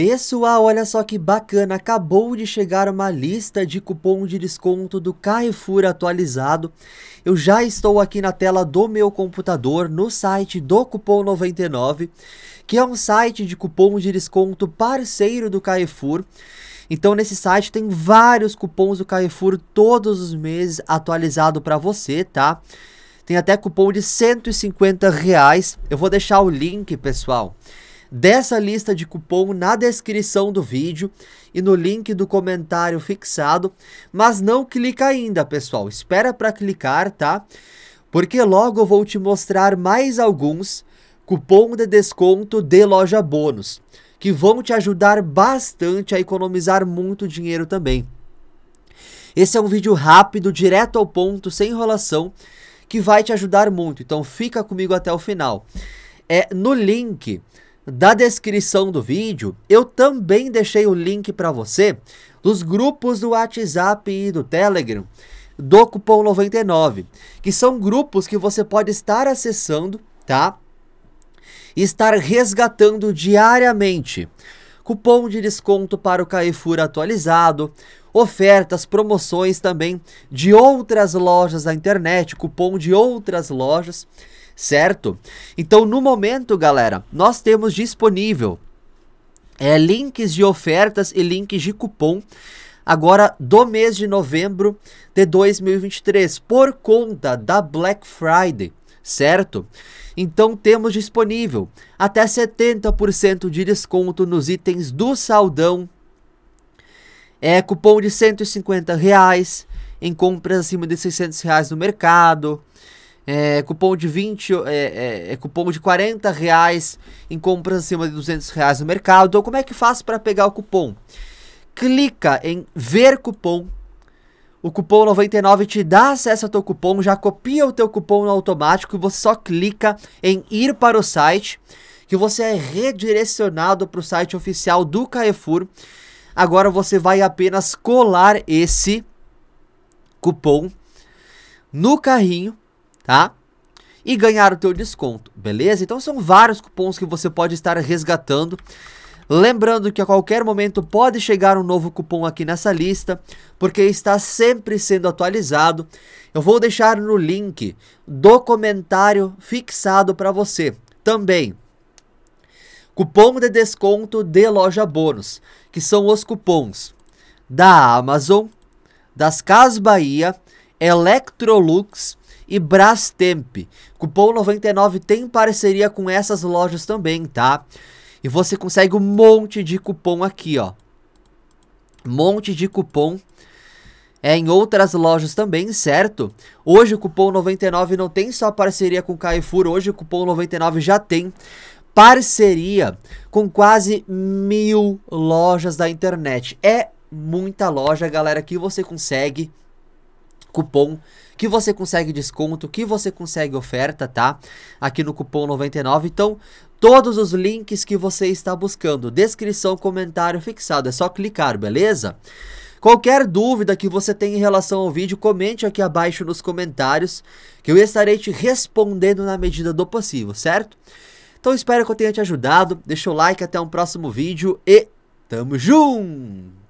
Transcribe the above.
Pessoal, olha só que bacana, acabou de chegar uma lista de cupom de desconto do Carrefour atualizado. Eu já estou aqui na tela do meu computador no site do Cupom 99, que é um site de cupom de desconto parceiro do Carrefour. Então nesse site tem vários cupons do Carrefour todos os meses atualizado para você, tá? Tem até cupom de 150 reais. Eu vou deixar o link, pessoal dessa lista de cupom na descrição do vídeo e no link do comentário fixado, mas não clica ainda, pessoal. Espera para clicar, tá? Porque logo eu vou te mostrar mais alguns cupom de desconto de loja bônus, que vão te ajudar bastante a economizar muito dinheiro também. Esse é um vídeo rápido, direto ao ponto, sem enrolação, que vai te ajudar muito. Então fica comigo até o final. É no link da descrição do vídeo, eu também deixei o link para você dos grupos do WhatsApp e do Telegram do Cupom 99, que são grupos que você pode estar acessando, tá? E estar resgatando diariamente cupom de desconto para o Caifura atualizado, ofertas, promoções também de outras lojas da internet, cupom de outras lojas certo? Então, no momento, galera, nós temos disponível é, links de ofertas e links de cupom agora do mês de novembro de 2023 por conta da Black Friday, certo? Então temos disponível até 70% de desconto nos itens do saldão. É cupom de 150 reais em compras acima de 600 reais no mercado. É, cupom de 20, é, é, é, cupom de 40 reais em compras acima de 200 reais no mercado. Então, como é que faz para pegar o cupom? Clica em ver cupom. O cupom 99 te dá acesso ao teu cupom, já copia o teu cupom no automático e você só clica em ir para o site, que você é redirecionado para o site oficial do Carrefour. Agora você vai apenas colar esse cupom no carrinho tá? E ganhar o teu desconto, beleza? Então são vários cupons que você pode estar resgatando. Lembrando que a qualquer momento pode chegar um novo cupom aqui nessa lista, porque está sempre sendo atualizado. Eu vou deixar no link do comentário fixado para você também. Cupom de desconto de loja bônus, que são os cupons da Amazon, das Cas Bahia, Electrolux, e Brastemp. Cupom 99 tem parceria com essas lojas também, tá? E você consegue um monte de cupom aqui, ó. Monte de cupom é em outras lojas também, certo? Hoje o cupom 99 não tem só parceria com Carrefour, hoje o cupom 99 já tem parceria com quase mil lojas da internet. É muita loja, galera, que você consegue cupom que você consegue desconto, que você consegue oferta, tá? Aqui no cupom 99. Então, todos os links que você está buscando, descrição, comentário fixado, é só clicar, beleza? Qualquer dúvida que você tenha em relação ao vídeo, comente aqui abaixo nos comentários, que eu estarei te respondendo na medida do possível, certo? Então espero que eu tenha te ajudado, deixa o like, até um próximo vídeo e tamo junto!